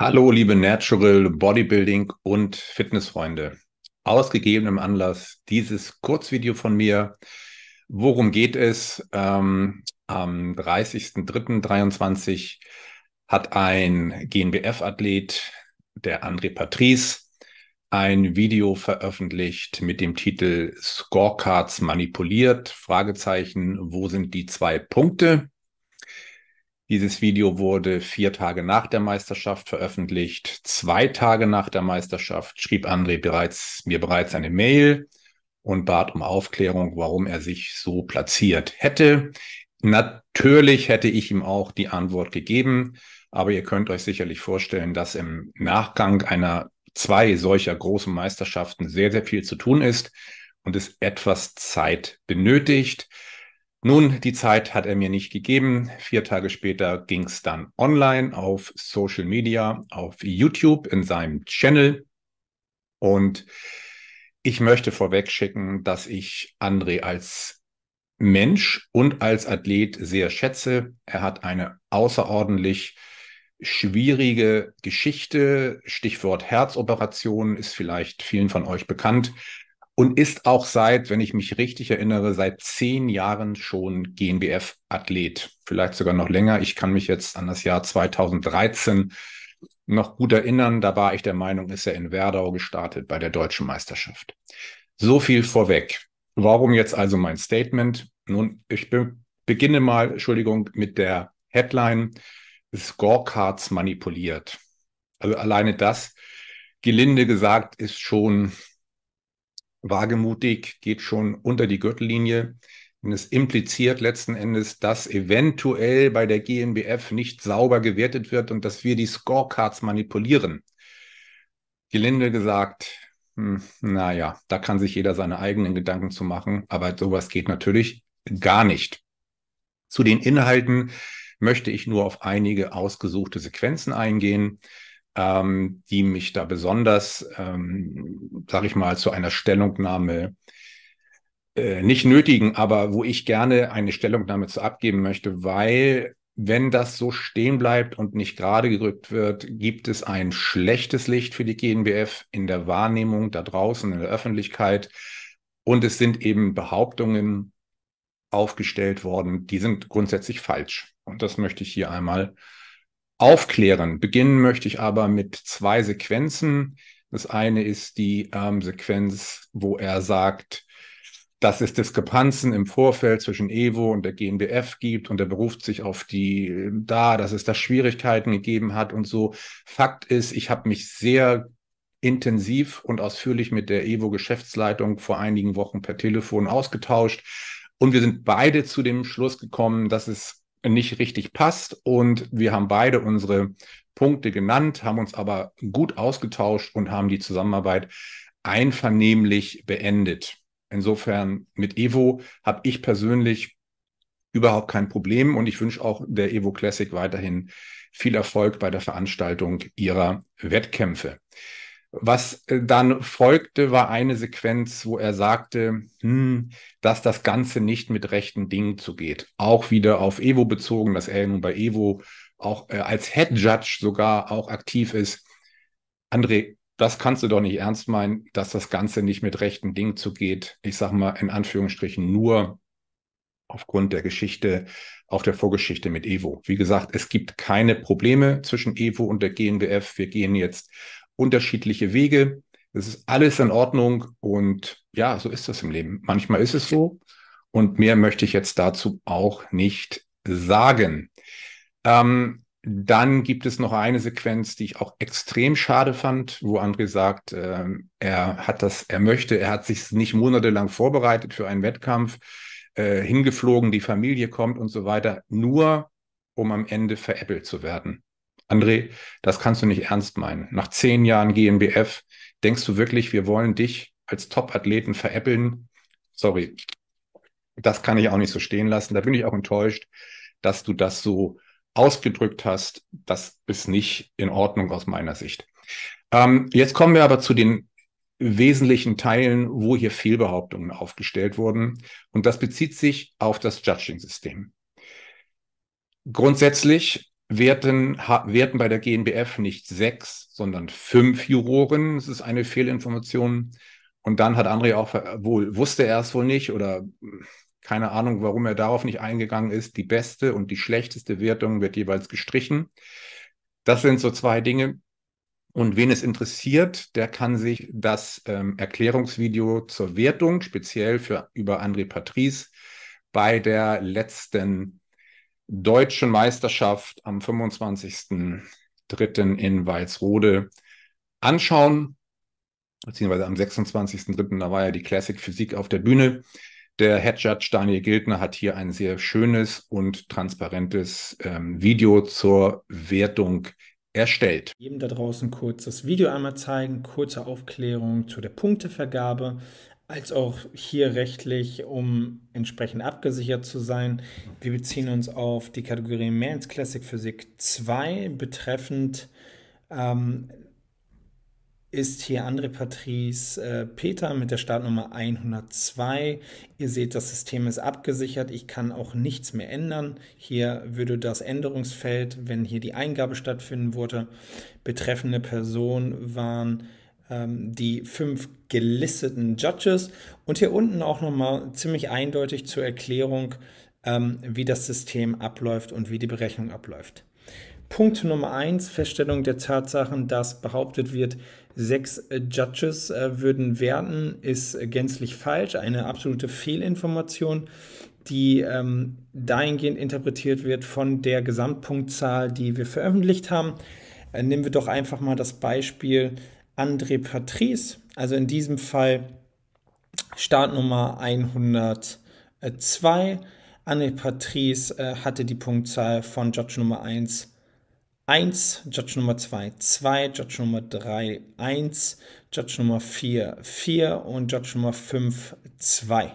Hallo, liebe Natural Bodybuilding und Fitnessfreunde. Aus gegebenem Anlass dieses Kurzvideo von mir. Worum geht es? Ähm, am 30.03.23 hat ein GNBF-Athlet, der André Patrice, ein Video veröffentlicht mit dem Titel Scorecards manipuliert? Fragezeichen, wo sind die zwei Punkte? Dieses Video wurde vier Tage nach der Meisterschaft veröffentlicht. Zwei Tage nach der Meisterschaft schrieb André bereits, mir bereits eine Mail und bat um Aufklärung, warum er sich so platziert hätte. Natürlich hätte ich ihm auch die Antwort gegeben, aber ihr könnt euch sicherlich vorstellen, dass im Nachgang einer zwei solcher großen Meisterschaften sehr, sehr viel zu tun ist und es etwas Zeit benötigt. Nun, die Zeit hat er mir nicht gegeben. Vier Tage später ging es dann online auf Social Media, auf YouTube, in seinem Channel. Und ich möchte vorweg schicken, dass ich André als Mensch und als Athlet sehr schätze. Er hat eine außerordentlich schwierige Geschichte. Stichwort Herzoperation ist vielleicht vielen von euch bekannt und ist auch seit, wenn ich mich richtig erinnere, seit zehn Jahren schon GNBF-Athlet. Vielleicht sogar noch länger. Ich kann mich jetzt an das Jahr 2013 noch gut erinnern. Da war ich der Meinung, ist er in Werdau gestartet bei der deutschen Meisterschaft. So viel vorweg. Warum jetzt also mein Statement? Nun, ich be beginne mal, Entschuldigung, mit der Headline Scorecards manipuliert. Also alleine das, gelinde gesagt, ist schon wagemutig, geht schon unter die Gürtellinie. Und es impliziert letzten Endes, dass eventuell bei der GmbF nicht sauber gewertet wird und dass wir die Scorecards manipulieren. Gelinde gesagt, hm, naja, da kann sich jeder seine eigenen Gedanken zu machen, aber sowas geht natürlich gar nicht. Zu den Inhalten möchte ich nur auf einige ausgesuchte Sequenzen eingehen ähm, die mich da besonders, ähm, sag ich mal, zu einer Stellungnahme äh, nicht nötigen, aber wo ich gerne eine Stellungnahme zu abgeben möchte, weil wenn das so stehen bleibt und nicht gerade gerückt wird, gibt es ein schlechtes Licht für die GNBF in der Wahrnehmung da draußen, in der Öffentlichkeit. Und es sind eben Behauptungen aufgestellt worden, die sind grundsätzlich falsch. Und das möchte ich hier einmal aufklären. Beginnen möchte ich aber mit zwei Sequenzen. Das eine ist die ähm, Sequenz, wo er sagt, dass es Diskrepanzen im Vorfeld zwischen Evo und der GmbF gibt und er beruft sich auf die da, dass es da Schwierigkeiten gegeben hat und so. Fakt ist, ich habe mich sehr intensiv und ausführlich mit der Evo-Geschäftsleitung vor einigen Wochen per Telefon ausgetauscht und wir sind beide zu dem Schluss gekommen, dass es nicht richtig passt. Und wir haben beide unsere Punkte genannt, haben uns aber gut ausgetauscht und haben die Zusammenarbeit einvernehmlich beendet. Insofern mit Evo habe ich persönlich überhaupt kein Problem und ich wünsche auch der Evo Classic weiterhin viel Erfolg bei der Veranstaltung ihrer Wettkämpfe. Was äh, dann folgte, war eine Sequenz, wo er sagte, hm, dass das Ganze nicht mit rechten Dingen zugeht. Auch wieder auf Evo bezogen, dass er nun bei Evo auch äh, als Head Judge sogar auch aktiv ist. André, das kannst du doch nicht ernst meinen, dass das Ganze nicht mit rechten Dingen zugeht. Ich sage mal in Anführungsstrichen nur aufgrund der Geschichte, auf der Vorgeschichte mit Evo. Wie gesagt, es gibt keine Probleme zwischen Evo und der GNBF. Wir gehen jetzt unterschiedliche Wege. Es ist alles in Ordnung und ja, so ist das im Leben. Manchmal ist es so und mehr möchte ich jetzt dazu auch nicht sagen. Ähm, dann gibt es noch eine Sequenz, die ich auch extrem schade fand, wo André sagt, äh, er hat das, er möchte, er hat sich nicht monatelang vorbereitet für einen Wettkampf, äh, hingeflogen, die Familie kommt und so weiter, nur um am Ende veräppelt zu werden. André, das kannst du nicht ernst meinen. Nach zehn Jahren GmbF denkst du wirklich, wir wollen dich als Top-Athleten veräppeln? Sorry, das kann ich auch nicht so stehen lassen. Da bin ich auch enttäuscht, dass du das so ausgedrückt hast. Das ist nicht in Ordnung aus meiner Sicht. Ähm, jetzt kommen wir aber zu den wesentlichen Teilen, wo hier Fehlbehauptungen aufgestellt wurden. Und das bezieht sich auf das Judging-System. Grundsätzlich werten, werten bei der GNBF nicht sechs, sondern fünf Juroren. Das ist eine Fehlinformation. Und dann hat André auch äh, wohl, wusste er es wohl nicht oder mm, keine Ahnung, warum er darauf nicht eingegangen ist. Die beste und die schlechteste Wertung wird jeweils gestrichen. Das sind so zwei Dinge. Und wen es interessiert, der kann sich das ähm, Erklärungsvideo zur Wertung, speziell für über André Patrice, bei der letzten deutschen Meisterschaft am 25.03. in Walsrode anschauen. Beziehungsweise am 26.03. da war ja die Classic Physik auf der Bühne. Der Head Judge Daniel Gildner hat hier ein sehr schönes und transparentes ähm, Video zur Wertung erstellt. Jedem da draußen kurz das Video einmal zeigen, kurze Aufklärung zu der Punktevergabe als auch hier rechtlich, um entsprechend abgesichert zu sein. Wir beziehen uns auf die Kategorie Mans Classic Physik 2 betreffend. Ähm, ist hier André Patrice äh, Peter mit der Startnummer 102. Ihr seht, das System ist abgesichert. Ich kann auch nichts mehr ändern. Hier würde das Änderungsfeld, wenn hier die Eingabe stattfinden würde, betreffende Person waren ähm, die fünf gelisteten Judges und hier unten auch nochmal ziemlich eindeutig zur Erklärung, ähm, wie das System abläuft und wie die Berechnung abläuft. Punkt Nummer eins Feststellung der Tatsachen, dass behauptet wird, sechs äh, Judges äh, würden werten, ist gänzlich falsch, eine absolute Fehlinformation, die ähm, dahingehend interpretiert wird von der Gesamtpunktzahl, die wir veröffentlicht haben. Äh, nehmen wir doch einfach mal das Beispiel André Patrice, also in diesem Fall Startnummer 102. André Patrice äh, hatte die Punktzahl von Judge Nummer 1 1, Judge Nummer 2 2, Judge Nummer 3 1, Judge Nummer 4 4 und Judge Nummer 5 2.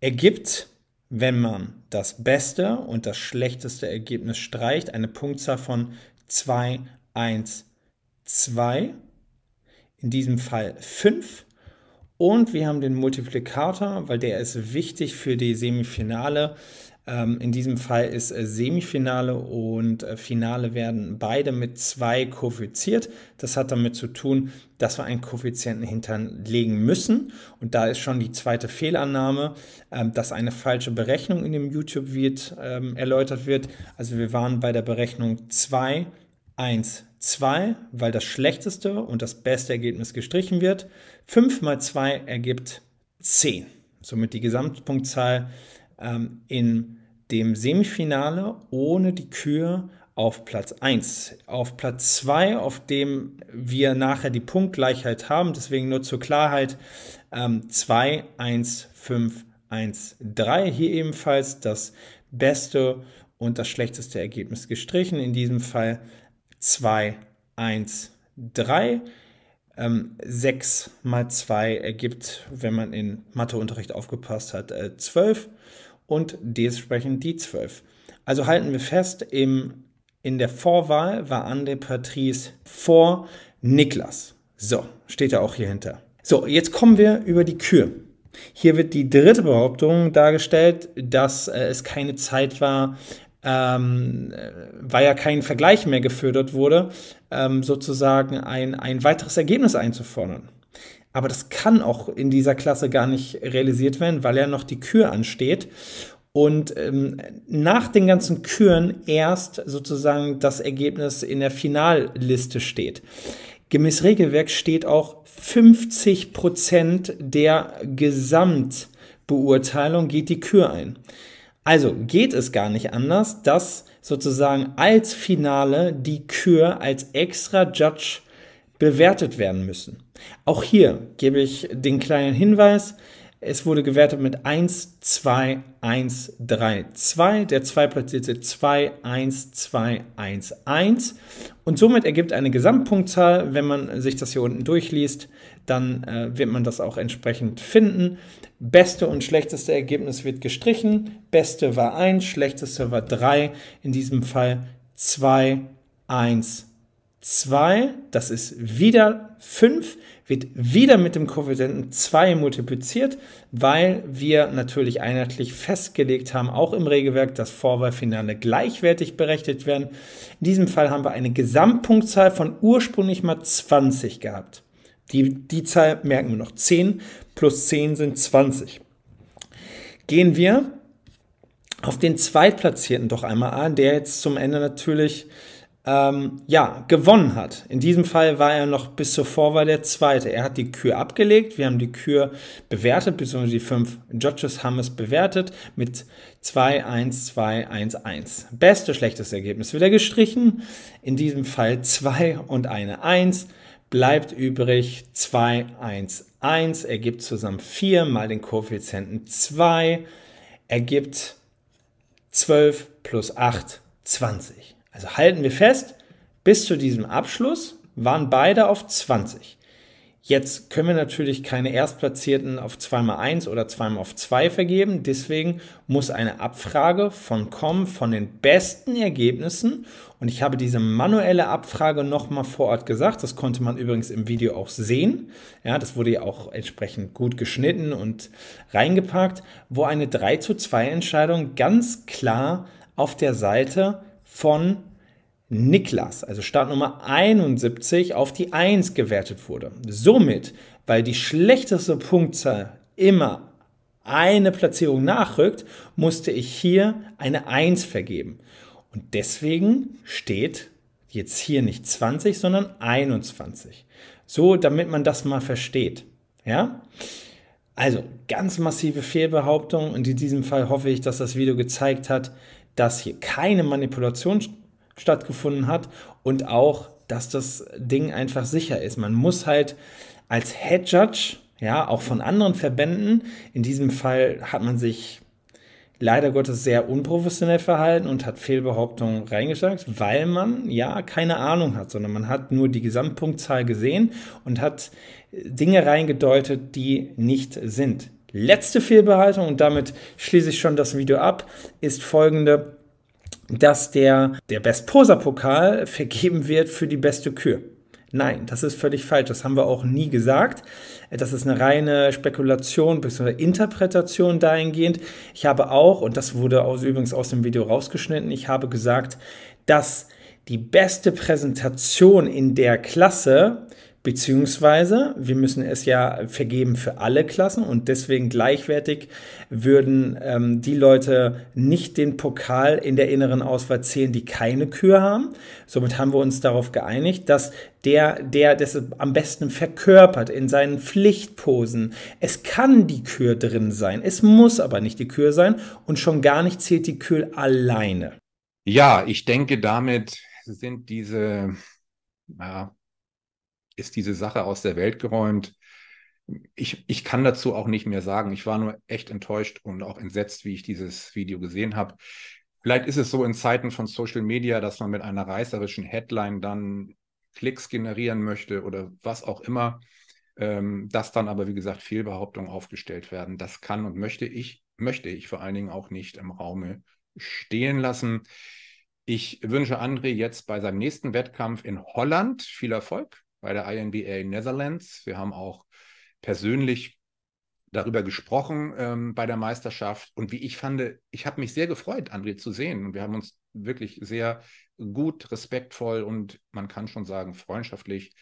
Ergibt, wenn man das beste und das schlechteste Ergebnis streicht, eine Punktzahl von 2 1 2 in diesem Fall 5. Und wir haben den Multiplikator, weil der ist wichtig für die Semifinale. Ähm, in diesem Fall ist äh, Semifinale und äh, Finale werden beide mit 2 koeffiziert. Das hat damit zu tun, dass wir einen Koeffizienten hinterlegen müssen. Und da ist schon die zweite Fehlannahme, ähm, dass eine falsche Berechnung in dem YouTube wird, ähm, erläutert wird. Also wir waren bei der Berechnung 2, 1, 2, weil das schlechteste und das beste Ergebnis gestrichen wird. 5 mal 2 ergibt 10. Somit die Gesamtpunktzahl ähm, in dem Semifinale ohne die Kür auf Platz 1. Auf Platz 2, auf dem wir nachher die Punktgleichheit haben, deswegen nur zur Klarheit, ähm, 2, 1, 5, 1, 3. Hier ebenfalls das beste und das schlechteste Ergebnis gestrichen. In diesem Fall 2, 1, 3. 6 mal 2 ergibt, wenn man in Matheunterricht aufgepasst hat, 12 äh, und dementsprechend die 12. Also halten wir fest, im, in der Vorwahl war André Patrice vor Niklas. So, steht er auch hier hinter. So, jetzt kommen wir über die Kür. Hier wird die dritte Behauptung dargestellt, dass äh, es keine Zeit war, ähm, weil ja kein Vergleich mehr gefördert wurde, ähm, sozusagen ein, ein weiteres Ergebnis einzufordern. Aber das kann auch in dieser Klasse gar nicht realisiert werden, weil ja noch die Kür ansteht. Und ähm, nach den ganzen Küren erst sozusagen das Ergebnis in der Finalliste steht. Gemäß Regelwerk steht auch 50% der Gesamtbeurteilung geht die Kür ein. Also geht es gar nicht anders, dass sozusagen als Finale die Kür als extra Judge bewertet werden müssen. Auch hier gebe ich den kleinen Hinweis, es wurde gewertet mit 1, 2, 1, 3, 2. Der 2 platzierte 2, 1, 2, 1, 1. Und somit ergibt eine Gesamtpunktzahl, wenn man sich das hier unten durchliest, dann äh, wird man das auch entsprechend finden. Beste und schlechteste Ergebnis wird gestrichen. Beste war 1, schlechteste war 3, in diesem Fall 2, 1, 2. Das ist wieder 5, wird wieder mit dem Koeffizienten 2 multipliziert, weil wir natürlich einheitlich festgelegt haben, auch im Regelwerk, dass Vorwahlfinale gleichwertig berechnet werden. In diesem Fall haben wir eine Gesamtpunktzahl von ursprünglich mal 20 gehabt. Die, die Zahl merken wir noch. 10 plus 10 sind 20. Gehen wir auf den Zweitplatzierten doch einmal an, der jetzt zum Ende natürlich ähm, ja, gewonnen hat. In diesem Fall war er noch bis zuvor Vorwahl der Zweite. Er hat die Kür abgelegt, wir haben die Kür bewertet, beziehungsweise die fünf Judges haben es bewertet mit 2, 1, 2, 1, 1. Beste schlechtes Ergebnis wieder gestrichen, in diesem Fall 2 und eine 1 bleibt übrig 2, 1, 1, ergibt zusammen 4 mal den Koeffizienten 2, ergibt 12 plus 8, 20. Also halten wir fest, bis zu diesem Abschluss waren beide auf 20. Jetzt können wir natürlich keine Erstplatzierten auf 2x1 oder 2x2 vergeben. Deswegen muss eine Abfrage von COM von den besten Ergebnissen und ich habe diese manuelle Abfrage nochmal vor Ort gesagt. Das konnte man übrigens im Video auch sehen. Ja, das wurde ja auch entsprechend gut geschnitten und reingepackt, wo eine 3 zu 2 Entscheidung ganz klar auf der Seite von Niklas, also Startnummer 71, auf die 1 gewertet wurde. Somit, weil die schlechteste Punktzahl immer eine Platzierung nachrückt, musste ich hier eine 1 vergeben. Und deswegen steht jetzt hier nicht 20, sondern 21. So, damit man das mal versteht. Ja? Also, ganz massive Fehlbehauptung und in diesem Fall hoffe ich, dass das Video gezeigt hat, dass hier keine Manipulation stattgefunden hat und auch, dass das Ding einfach sicher ist. Man muss halt als Head Judge, ja, auch von anderen Verbänden, in diesem Fall hat man sich leider Gottes sehr unprofessionell verhalten und hat Fehlbehauptungen reingesagt, weil man ja keine Ahnung hat, sondern man hat nur die Gesamtpunktzahl gesehen und hat Dinge reingedeutet, die nicht sind. Letzte Fehlbehaltung, und damit schließe ich schon das Video ab, ist folgende dass der, der Best-Poser-Pokal vergeben wird für die beste Kür. Nein, das ist völlig falsch. Das haben wir auch nie gesagt. Das ist eine reine Spekulation bzw. Interpretation dahingehend. Ich habe auch, und das wurde aus, übrigens aus dem Video rausgeschnitten, ich habe gesagt, dass die beste Präsentation in der Klasse Beziehungsweise, wir müssen es ja vergeben für alle Klassen und deswegen gleichwertig würden ähm, die Leute nicht den Pokal in der inneren Auswahl zählen, die keine Kür haben. Somit haben wir uns darauf geeinigt, dass der, der das am besten verkörpert in seinen Pflichtposen. Es kann die Kür drin sein, es muss aber nicht die Kür sein und schon gar nicht zählt die Kür alleine. Ja, ich denke, damit sind diese ja, ist diese Sache aus der Welt geräumt. Ich, ich kann dazu auch nicht mehr sagen. Ich war nur echt enttäuscht und auch entsetzt, wie ich dieses Video gesehen habe. Vielleicht ist es so in Zeiten von Social Media, dass man mit einer reißerischen Headline dann Klicks generieren möchte oder was auch immer, ähm, dass dann aber, wie gesagt, Fehlbehauptungen aufgestellt werden. Das kann und möchte ich, möchte ich vor allen Dingen auch nicht im Raume stehen lassen. Ich wünsche André jetzt bei seinem nächsten Wettkampf in Holland viel Erfolg bei der INBA Netherlands. Wir haben auch persönlich darüber gesprochen ähm, bei der Meisterschaft. Und wie ich fand, ich habe mich sehr gefreut, André zu sehen. Und wir haben uns wirklich sehr gut, respektvoll und man kann schon sagen, freundschaftlich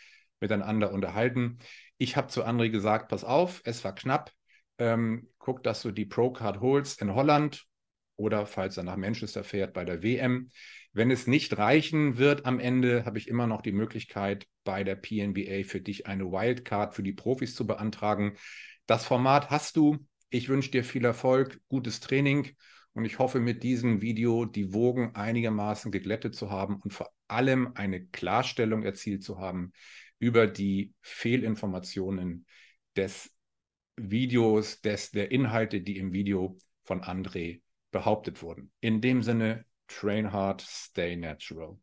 miteinander unterhalten. Ich habe zu André gesagt, pass auf, es war knapp. Ähm, guck, dass du die Pro-Card holst in Holland oder falls er nach Manchester fährt bei der WM. Wenn es nicht reichen wird am Ende, habe ich immer noch die Möglichkeit, bei der PNBA für dich eine Wildcard für die Profis zu beantragen. Das Format hast du. Ich wünsche dir viel Erfolg, gutes Training und ich hoffe, mit diesem Video die Wogen einigermaßen geglättet zu haben und vor allem eine Klarstellung erzielt zu haben über die Fehlinformationen des Videos, des, der Inhalte, die im Video von André behauptet wurden. In dem Sinne, train hard, stay natural.